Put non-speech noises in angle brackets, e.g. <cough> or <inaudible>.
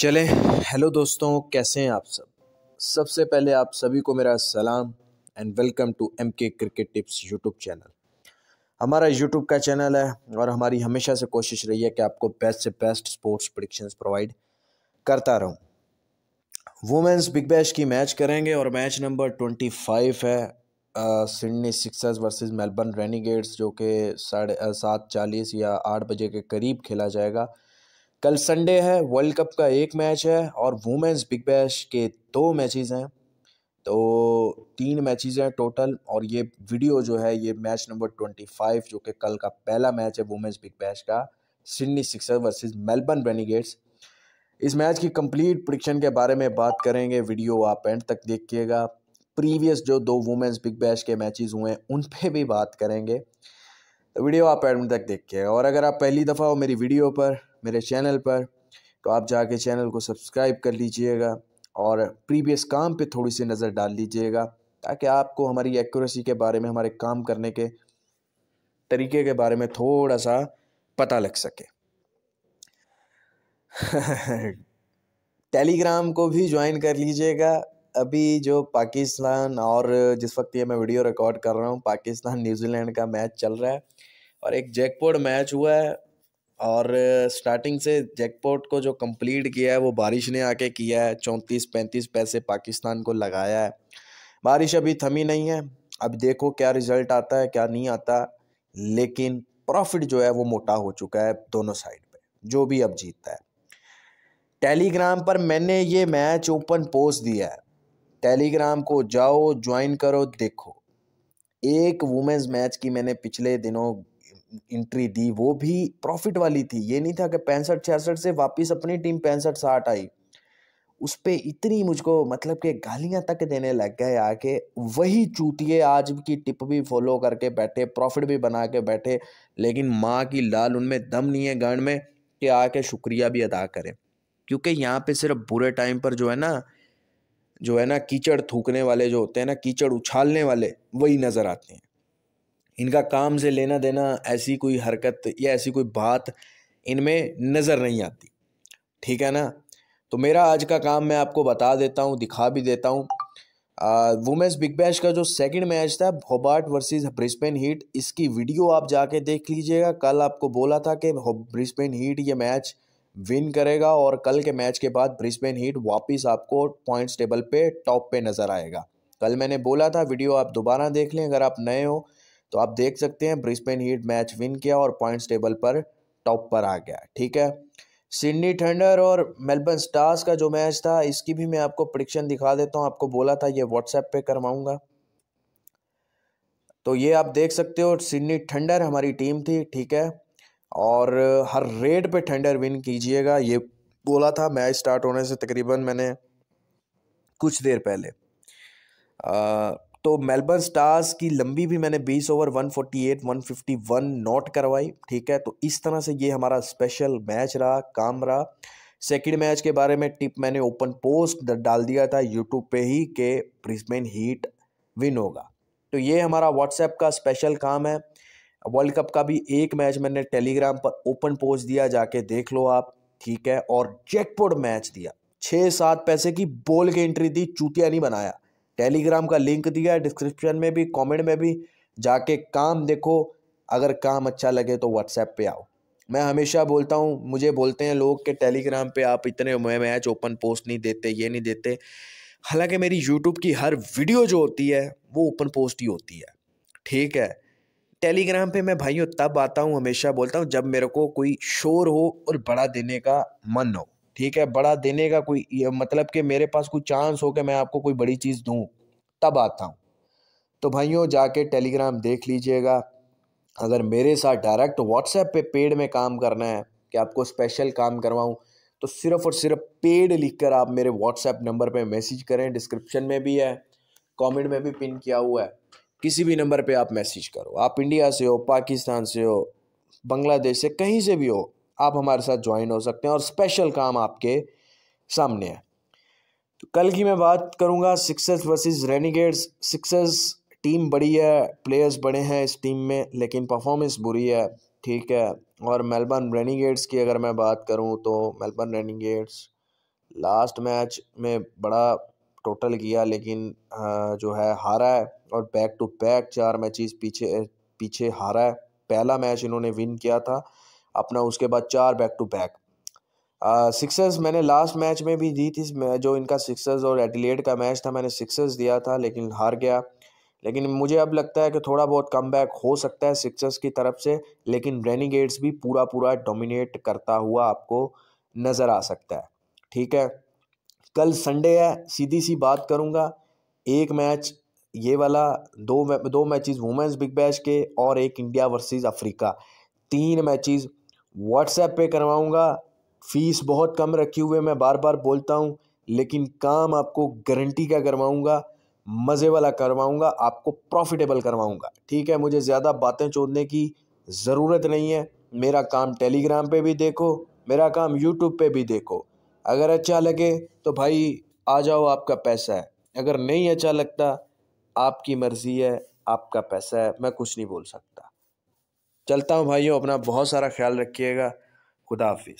चलें हेलो दोस्तों कैसे हैं आप सब सबसे पहले आप सभी को मेरा सलाम and welcome to M K cricket tips YouTube channel हमारा यूट्यूब का चैनल है और हमारी हमेशा से कोशिश रही है कि आपको बेस्ट से बेस्ट स्पोर्ट्स प्रडिक्शंस प्रोवाइड करता रहूं वुमेंस बिग बैश की मैच करेंगे और मैच नंबर ट्वेंटी फाइव है Sydney Sixers versus Melbourne Renegades जो कि साढ़े सात चालीस या आठ बजे के करीब खेला जाएगा कल संडे है वर्ल्ड कप का एक मैच है और वुमेंस बिग बैश के दो मैचेस हैं तो तीन मैचेस हैं टोटल और ये वीडियो जो है ये मैच नंबर ट्वेंटी फाइव जो कि कल का पहला मैच है वुमेंस बिग बैश का Sydney Sixer versus Melbourne Renegades इस मैच की कंप्लीट प्रिडिक्शन के बारे में बात करेंगे वीडियो आप एंड तक देखिएगा प्रीवियस जो दो वुमेंस बिग बैश के मैचेस हुए हैं उन पर भी बात करेंगे तो वीडियो आप एंड तक देखिएगा और अगर आप पहली दफ़ा हो मेरी वीडियो पर मेरे चैनल पर तो आप जाके चैनल को सब्सक्राइब कर लीजिएगा और प्रीवियस काम पे थोड़ी सी नज़र डाल लीजिएगा ताकि आपको हमारी एक्यूरेसी के बारे में हमारे काम करने के तरीके के बारे में थोड़ा सा पता लग सके टेलीग्राम <laughs> को भी ज्वाइन कर लीजिएगा अभी जो पाकिस्तान और जिस वक्त ये मैं वीडियो रिकॉर्ड कर रहा हूँ पाकिस्तान न्यूजीलैंड का मैच चल रहा है और एक जैकपोर्ड मैच हुआ है और स्टार्टिंग से जैकपॉट को जो कंप्लीट किया है वो बारिश ने आके किया है चौंतीस पैंतीस पैसे पाकिस्तान को लगाया है बारिश अभी थमी नहीं है अब देखो क्या रिज़ल्ट आता है क्या नहीं आता लेकिन प्रॉफिट जो है वो मोटा हो चुका है दोनों साइड पे जो भी अब जीतता है टेलीग्राम पर मैंने ये मैच ओपन पोस्ट दिया है टेलीग्राम को जाओ ज्वाइन करो देखो एक वुमेंस मैच की मैंने पिछले दिनों इंट्री दी वो भी प्रॉफिट वाली थी ये नहीं था कि पैंसठ छियासठ से वापस अपनी टीम पैंसठ साठ आई उस पर इतनी मुझको मतलब कि गालियां तक देने लग गए आके वही चूतिए आज की टिप भी फॉलो करके बैठे प्रॉफिट भी बना के बैठे लेकिन माँ की लाल उनमें दम नहीं है गण में कि आके शुक्रिया भी अदा करें क्योंकि यहाँ पे सिर्फ बुरे टाइम पर जो है ना जो है ना कीचड़ थूकने वाले जो होते हैं ना कीचड़ उछालने वाले वही नज़र आते हैं इनका काम से लेना देना ऐसी कोई हरकत या ऐसी कोई बात इनमें नज़र नहीं आती ठीक है ना तो मेरा आज का काम मैं आपको बता देता हूँ दिखा भी देता हूँ वुमेंस बिग बैश का जो सेकंड मैच था होबार्ट वर्सेस ब्रिस्बेन हीट इसकी वीडियो आप जाके देख लीजिएगा कल आपको बोला था कि ब्रिस्बेन हीट ये मैच विन करेगा और कल के मैच के बाद ब्रिस्बेन हीट वापस आपको पॉइंट्स टेबल पे टॉप पे नज़र आएगा कल मैंने बोला था वीडियो आप दोबारा देख लें अगर आप नए हो तो आप देख सकते हैं ब्रिस्बेन हीट मैच विन किया और पॉइंट्स टेबल पर टॉप पर आ गया ठीक है सिडनी थंडर और मेलबर्न स्टार्स का जो मैच था इसकी भी मैं आपको प्रडिक्शन दिखा देता हूँ आपको बोला था ये व्हाट्सएप पे करवाऊँगा तो ये आप देख सकते हो सिडनी थंडर हमारी टीम थी ठीक है और हर रेड पे थंडर विन कीजिएगा ये बोला था मैच स्टार्ट होने से तकरीबन मैंने कुछ देर पहले आ, तो मेलबर्न स्टार्स की लंबी भी मैंने 20 ओवर 148 151 नॉट करवाई ठीक है तो इस तरह से ये हमारा स्पेशल मैच रहा काम रहा सेकेंड मैच के बारे में टिप मैंने ओपन पोस्ट डाल दिया था यूट्यूब पे ही के ब्रिस्बेन हीट विन होगा तो ये हमारा व्हाट्सएप का स्पेशल काम है वर्ल्ड कप का भी एक मैच मैंने टेलीग्राम पर ओपन पोस्ट दिया जाके देख लो आप ठीक है और जैकपोर्ड मैच दिया छः सात पैसे की बोल के एंट्री दी चूतिया नहीं बनाया टेलीग्राम का लिंक दिया है डिस्क्रिप्शन में भी कमेंट में भी जाके काम देखो अगर काम अच्छा लगे तो व्हाट्सएप पे आओ मैं हमेशा बोलता हूँ मुझे बोलते हैं लोग कि टेलीग्राम पे आप इतने मैच ओपन पोस्ट नहीं देते ये नहीं देते हालांकि मेरी यूट्यूब की हर वीडियो जो होती है वो ओपन पोस्ट ही होती है ठीक है टेलीग्राम पे मैं भाइयों तब आता हूँ हमेशा बोलता हूँ जब मेरे को कोई शोर हो और बड़ा देने का मन हो ठीक है बड़ा देने का कोई मतलब कि मेरे पास कोई चांस हो कि मैं आपको कोई बड़ी चीज़ दूँ तब आता हूँ तो भाइयों जाके टेलीग्राम देख लीजिएगा अगर मेरे साथ डायरेक्ट व्हाट्सएप पे पेड में काम करना है कि आपको स्पेशल काम करवाऊँ तो सिर्फ़ और सिर्फ पेड लिखकर आप मेरे व्हाट्सएप नंबर पे मैसेज करें डिस्क्रिप्शन में भी है कमेंट में भी पिन किया हुआ है किसी भी नंबर पे आप मैसेज करो आप इंडिया से हो पाकिस्तान से हो बांग्लादेश से कहीं से भी हो आप हमारे साथ ज्वाइन हो सकते हैं और स्पेशल काम आपके सामने है तो कल की मैं बात करूंगा Sixers versus Renegades Sixers team बड़ी है प्लेयर्स बड़े हैं इस टीम में लेकिन परफॉर्मेंस बुरी है ठीक है और मेलबर्न रेनिगेट्स की अगर मैं बात करूं तो मेलबर्न रेनिगेट्स लास्ट मैच में बड़ा टोटल किया लेकिन जो है हारा है और बैक टू बैक चार मैचेस पीछे पीछे हारा है पहला मैच इन्होंने विन किया था अपना उसके बाद चार बैक टू बैक सिक्सर्स मैंने लास्ट मैच में भी दी थी जो इनका सिक्सर्स और एडिलेट का मैच था मैंने सिक्सर्स दिया था लेकिन हार गया लेकिन मुझे अब लगता है कि थोड़ा बहुत कम बैक हो सकता है सिक्सर्स की तरफ से लेकिन रेनी भी पूरा पूरा डोमिनेट करता हुआ आपको नज़र आ सकता है ठीक है कल संडे है सीधी सी बात करूँगा एक मैच ये वाला दो दो मैचेस वुमेंस बिग बैश के और एक इंडिया वर्सेस अफ्रीका तीन मैचेस व्हाट्सएप पे करवाऊँगा फ़ीस बहुत कम रखी हुई है मैं बार बार बोलता हूँ लेकिन काम आपको गारंटी का करवाऊँगा मज़े वाला करवाऊँगा आपको प्रॉफिटेबल करवाऊँगा ठीक है मुझे ज़्यादा बातें चोदने की ज़रूरत नहीं है मेरा काम टेलीग्राम पे भी देखो मेरा काम यूट्यूब पे भी देखो अगर अच्छा लगे तो भाई आ जाओ आपका पैसा है अगर नहीं अच्छा लगता आपकी मर्ज़ी है आपका पैसा है मैं कुछ नहीं बोल सकता चलता हूँ भाइयों अपना बहुत सारा ख्याल रखिएगा खुदा हाफिज़